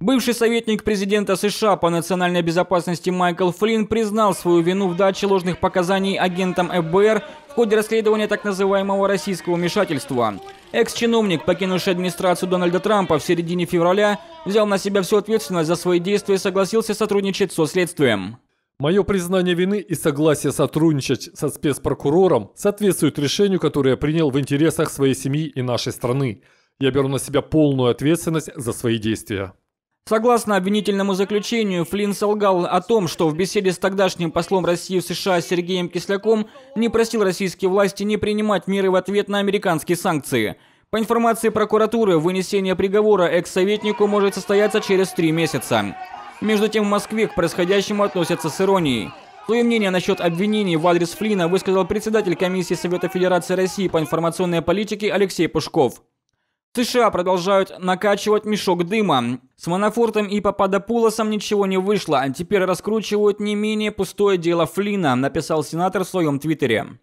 Бывший советник президента США по национальной безопасности Майкл Флинн признал свою вину в даче ложных показаний агентам ФБР в ходе расследования так называемого российского вмешательства. Экс-чиновник, покинувший администрацию Дональда Трампа в середине февраля, взял на себя всю ответственность за свои действия и согласился сотрудничать со следствием. Мое признание вины и согласие сотрудничать со спецпрокурором соответствует решению, которое я принял в интересах своей семьи и нашей страны. Я беру на себя полную ответственность за свои действия. Согласно обвинительному заключению, Флинн солгал о том, что в беседе с тогдашним послом России в США Сергеем Кисляком не просил российские власти не принимать меры в ответ на американские санкции. По информации прокуратуры, вынесение приговора экс-советнику может состояться через три месяца. Между тем, в Москве к происходящему относятся с иронией. Свое мнение насчет обвинений в адрес Флина высказал председатель комиссии Совета Федерации России по информационной политике Алексей Пушков. США продолжают накачивать мешок дыма. С Манафортом и Пападопулосом ничего не вышло, а теперь раскручивают не менее пустое дело Флина, написал сенатор в своем твиттере.